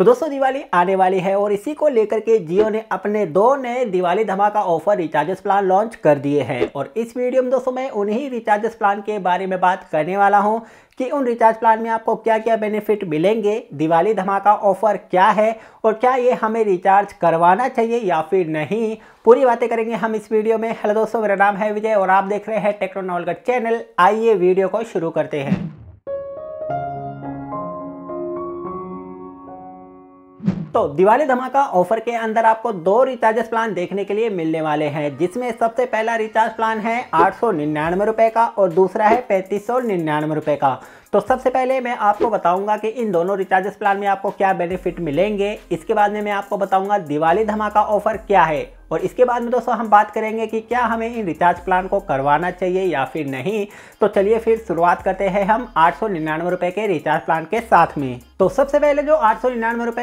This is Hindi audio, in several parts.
तो दोस्तों दिवाली आने वाली है और इसी को लेकर के जियो ने अपने दो नए दिवाली धमाका ऑफर रिचार्जेस प्लान लॉन्च कर दिए हैं और इस वीडियो में दोस्तों मैं उन्हीं रिचार्जेस प्लान के बारे में बात करने वाला हूं कि उन रिचार्ज प्लान में आपको क्या क्या बेनिफिट मिलेंगे दिवाली धमाका ऑफर क्या है और क्या ये हमें रिचार्ज करवाना चाहिए या फिर नहीं पूरी बातें करेंगे हम इस वीडियो में हेलो दोस्तों मेरा नाम है विजय और आप देख रहे हैं टेक्नोनॉल का चैनल आइए वीडियो को शुरू करते हैं दोस्तों दिवाली धमाका ऑफर के अंदर आपको दो रिचार्जेस प्लान देखने के लिए मिलने वाले हैं जिसमें सबसे पहला रिचार्ज प्लान है आठ सौ निन्यानवे रुपए का और दूसरा है पैंतीस सौ निन्यानवे रुपए का तो सबसे पहले मैं आपको बताऊंगा कि इन दोनों रिचार्जेस प्लान में आपको क्या बेनिफिट मिलेंगे इसके बाद में मैं आपको बताऊंगा दिवाली धमाका ऑफर क्या है और इसके बाद में दोस्तों हम बात करेंगे कि क्या हमें इन रिचार्ज प्लान को करवाना चाहिए या फिर नहीं तो चलिए फिर शुरुआत करते हैं हम आठ सौ के रिचार्ज प्लान के साथ में तो सबसे पहले जो आठ सौ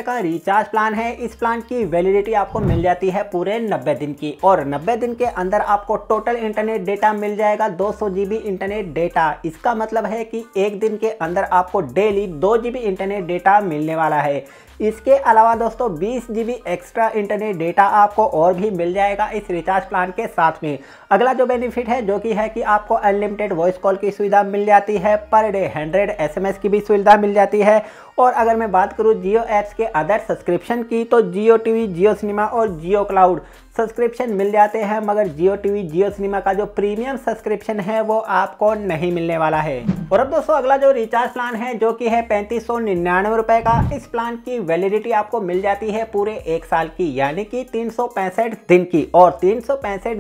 का रिचार्ज प्लान है इस प्लान की वैलिडिटी आपको मिल जाती है पूरे 90 दिन की और 90 दिन के अंदर आपको टोटल इंटरनेट डेटा मिल जाएगा दो सौ इंटरनेट डेटा इसका मतलब है कि एक दिन दिन के अंदर आपको डेली दो जी इंटरनेट डेटा मिलने वाला है इसके अलावा दोस्तों बीस जी एक्स्ट्रा इंटरनेट डेटा आपको और भी मिल जाएगा इस रिचार्ज प्लान के साथ में अगला जो बेनिफिट है जो कि है कि आपको अनलिमिटेड वॉइस कॉल की सुविधा मिल जाती है पर डे हंड्रेड एस की भी सुविधा मिल जाती है और अगर मैं बात करूँ जियो ऐप्स के अदर सब्सक्रिप्शन की तो जियो टीवी जियो सिनेमा और जियो क्लाउड सब्सक्रिप्शन मिल जाते हैं मगर जियो टीवी जियो सिनेमा का जो प्रीमियम सब्सक्रिप्शन है वो आपको नहीं मिलने वाला है और अब दोस्तों अगला जो रिचार्ज प्लान है जो कि है पैंतीस सौ निन्यानवे रुपये का इस प्लान की वैलिडिटी आपको मिल जाती है पूरे एक साल की यानी कि तीन दिन की और तीन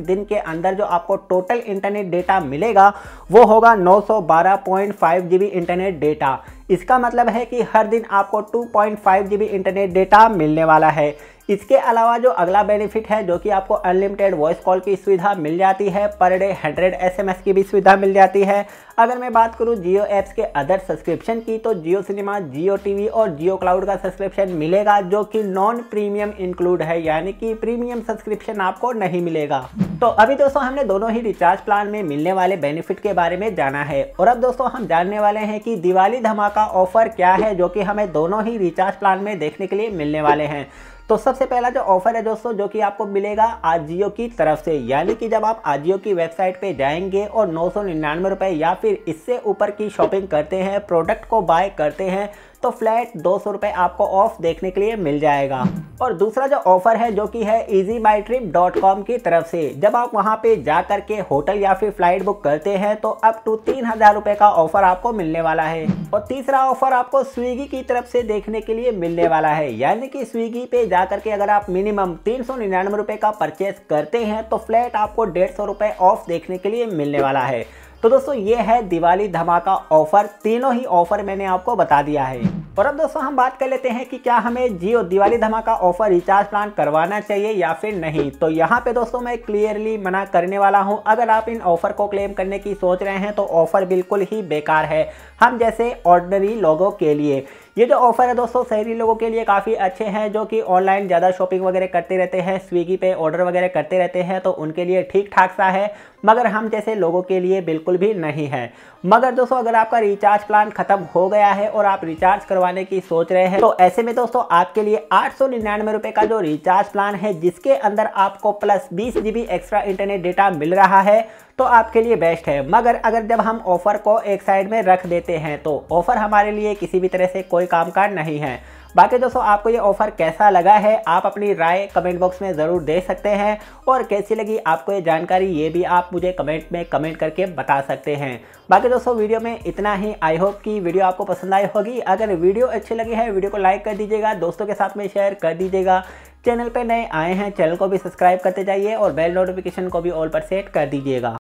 दिन के अंदर जो आपको टोटल इंटरनेट डेटा मिलेगा वो होगा 912.5 जीबी इंटरनेट डेटा इसका मतलब है कि हर दिन आपको 2.5 जीबी इंटरनेट डेटा मिलने वाला है इसके अलावा जो अगला बेनिफिट है जो कि आपको अनलिमिटेड वॉइस कॉल की सुविधा मिल जाती है पर डे हंड्रेड एस की भी सुविधा मिल जाती है अगर मैं बात करूँ जियो ऐप्स के अदर सब्सक्रिप्शन की तो जियो सिनेमा जियो टी और जियो क्लाउड का सब्सक्रिप्शन मिलेगा जो कि नॉन प्रीमियम इंक्लूड है यानी कि प्रीमियम सब्सक्रिप्शन आपको नहीं मिलेगा तो अभी दोस्तों हमने दोनों ही रिचार्ज प्लान में मिलने वाले बेनिफिट के बारे में जाना है और अब दोस्तों हम जानने वाले हैं कि दिवाली धमाका ऑफर क्या है जो कि हमें दोनों ही रिचार्ज प्लान में देखने के लिए मिलने वाले हैं तो सबसे पहला जो ऑफर है दोस्तों जो कि आपको मिलेगा आजियो की तरफ से यानी कि जब आप आजियो की वेबसाइट पे जाएंगे और नौ सौ निन्यानवे रुपये या फिर इससे ऊपर की शॉपिंग करते हैं प्रोडक्ट को बाय करते हैं तो फ्लैट दो सौ आपको ऑफ देखने के लिए मिल जाएगा और दूसरा जो ऑफर है जो कि है Ease My Trip dot com की तरफ से जब आप वहाँ पे जा करके होटल या फिर फ्लाइट बुक करते हैं तो अप टू तीन हजार रुपये का ऑफर आपको मिलने वाला है और तीसरा ऑफर आपको स्विगी की तरफ से देखने के लिए मिलने वाला है यानी कि स्विगी पे जा करके अगर आप मिनिमम तीन सौ निन्यानवे रुपये का परचेस करते हैं तो फ्लैट आपको डेढ़ सौ रुपये ऑफ देखने के लिए मिलने वाला है तो दोस्तों ये है दिवाली धमाका ऑफर तीनों ही ऑफर मैंने आपको बता दिया है और अब दोस्तों हम बात कर लेते हैं कि क्या हमें जियो दिवाली धमाका ऑफर रिचार्ज प्लान करवाना चाहिए या फिर नहीं तो यहाँ पे दोस्तों मैं क्लियरली मना करने वाला हूँ अगर आप इन ऑफर को क्लेम करने की सोच रहे हैं तो ऑफर बिल्कुल ही बेकार है हम जैसे ऑर्डनरी लोगों के लिए ये जो ऑफर है दोस्तों शहरी लोगों के लिए काफ़ी अच्छे हैं जो कि ऑनलाइन ज़्यादा शॉपिंग वगैरह करते रहते हैं स्विगी पे ऑर्डर वगैरह करते रहते हैं तो उनके लिए ठीक ठाक सा है मगर हम जैसे लोगों के लिए बिल्कुल भी नहीं है मगर दोस्तों अगर आपका रिचार्ज प्लान खत्म हो गया है और आप रिचार्ज करवा करवाने की सोच रहे हैं तो ऐसे में दोस्तों आपके लिए आठ सौ का जो रिचार्ज प्लान है जिसके अंदर आपको प्लस बीस जीबी एक्स्ट्रा इंटरनेट डेटा मिल रहा है तो आपके लिए बेस्ट है मगर अगर जब हम ऑफर को एक साइड में रख देते हैं तो ऑफर हमारे लिए किसी भी तरह से कोई काम का नहीं है बाकी दोस्तों आपको ये ऑफर कैसा लगा है आप अपनी राय कमेंट बॉक्स में ज़रूर दे सकते हैं और कैसी लगी आपको ये जानकारी ये भी आप मुझे कमेंट में कमेंट करके बता सकते हैं बाकी दोस्तों वीडियो में इतना ही आई होप कि वीडियो आपको पसंद आई होगी अगर वीडियो अच्छी लगी है वीडियो को लाइक कर दीजिएगा दोस्तों के साथ में शेयर कर दीजिएगा चैनल पर नए आए हैं चैनल को भी सब्सक्राइब करते जाइए और बेल नोटिफिकेशन को भी ऑल पर सेट कर दीजिएगा